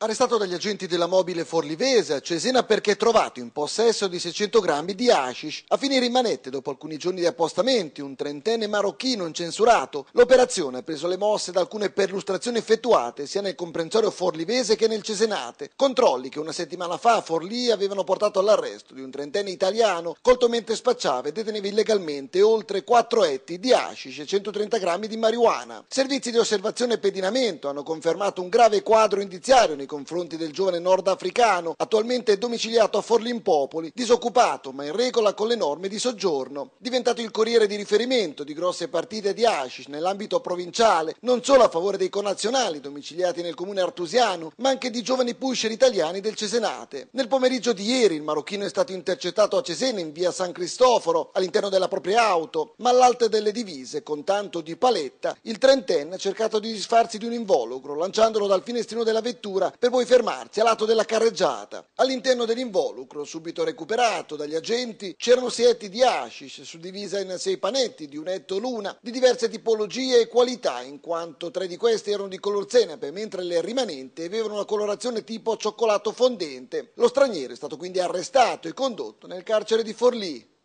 Arrestato dagli agenti della mobile forlivese a Cesena perché trovato in possesso di 600 grammi di hashish. A finire in manette dopo alcuni giorni di appostamenti, un trentenne marocchino incensurato. L'operazione ha preso le mosse da alcune perlustrazioni effettuate sia nel comprensorio forlivese che nel Cesenate. Controlli che una settimana fa a Forlì avevano portato all'arresto di un trentenne italiano colto mentre spacciava e deteneva illegalmente oltre 4 etti di hashish e 130 grammi di marijuana. Servizi di osservazione e pedinamento hanno confermato un grave quadro indiziario nei confronti del giovane nordafricano attualmente domiciliato a Forlimpopoli, disoccupato ma in regola con le norme di soggiorno. Diventato il corriere di riferimento di grosse partite di Ashish nell'ambito provinciale, non solo a favore dei connazionali domiciliati nel comune artusiano, ma anche di giovani pusher italiani del Cesenate. Nel pomeriggio di ieri il marocchino è stato intercettato a Cesena in via San Cristoforo, all'interno della propria auto, ma all'alte delle divise, con tanto di paletta, il trentenne ha cercato di disfarsi di un involucro, lanciandolo dal finestrino della vettura per poi fermarsi a lato della carreggiata. All'interno dell'involucro, subito recuperato dagli agenti, c'erano sietti di hashish suddivisa in sei panetti di un etto l'una di diverse tipologie e qualità, in quanto tre di queste erano di color zenape, mentre le rimanenti avevano una colorazione tipo cioccolato fondente. Lo straniero è stato quindi arrestato e condotto nel carcere di Forlì.